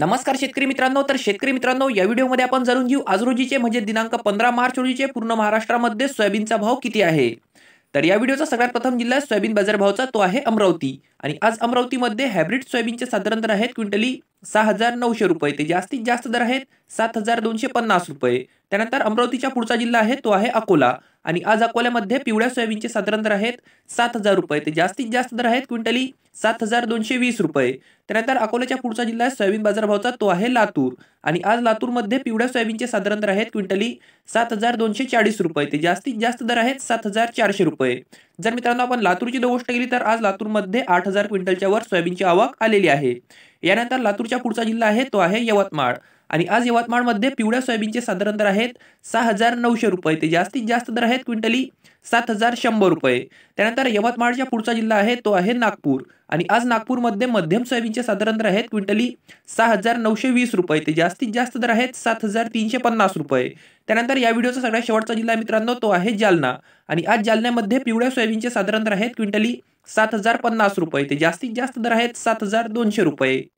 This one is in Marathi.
नमस्कार शेतकरी मित्रांनो तर शेतकरी मित्रांनो या व्हिडिओमध्ये आपण जाणून घेऊ आज रोजीचे म्हणजे दिनांक पंधरा मार्च रोजीचे पूर्ण महाराष्ट्रामध्ये सोयाबीनचा भाव किती आहे तर या व्हिडिओचा सगळ्यात प्रथम जिल्हा सोयाबीन बाजार भावचा तो आहे अमरावती आणि आज अमरावतीमध्ये हायब्रिड सोयाबीनचे साधारण दर आहेत क्विंटली सहा हजार नऊशे रुपये ते जास्तीत जास्त दर आहेत सात हजार दोनशे पन्नास रुपये त्यानंतर अमरावतीचा पुढचा जिल्हा आहे तो आहे अकोला आणि आज अकोल्यामध्ये पिवळ्या सोयाबीनचे साधारण दर आहेत सात हजार रुपये ते जास्तीत जास्त दर आहेत क्विंटली सात हजार दोनशे वीस रुपये त्यानंतर अकोल्याच्या पुढचा जिल्हा आहे सोयाबीन बाजारभावचा तो आहे लातूर आणि आज लातूरमध्ये पिवळ्या सोयाबीनचे साधारण दर आहेत क्विंटली सात हजार दोनशे चाळीस रुपये ते जास्तीत जास्त दर आहेत सात हजार चारशे रुपये जर मित्रांनो आपण लातूरची गोष्ट केली तर आज लातूरमध्ये आठ हजार क्विंटलच्या वर सोयाबीनची आवक आलेली आहे यानंतर लातूरच्या पुढचा जिल्हा आहे तो आहे यवतमाळ आणि आज यवतमाळमध्ये पिवळ्या सोयाबीनचे साधारण दर आहेत सहा हजार नऊशे रुपये ते जास्तीत जास्त दर आहेत क्विंटली सात हजार शंभर रुपये त्यानंतर यवतमाळच्या पुढचा जिल्हा आहे तो आहे नागपूर आणि आज नागपूरमध्ये मध्यम सोयाबीनचे साधारण दर आहेत क्विंटली सहा हजार नऊशे वीस रुपये ते जास्तीत जास्त दर आहेत सात हजार तीनशे पन्नास रुपये त्यानंतर या व्हिडिओचा सगळ्यात शेवटचा जिल्हा मित्रांनो तो आहे जालना आणि आज जालन्यामध्ये पिवळ्या सोयाबीनचे साधारण दर आहेत क्विंटली सात हजार पन्नास रुपये ते जास्तीत जास्त दर आहेत सात हजार दोनशे रुपये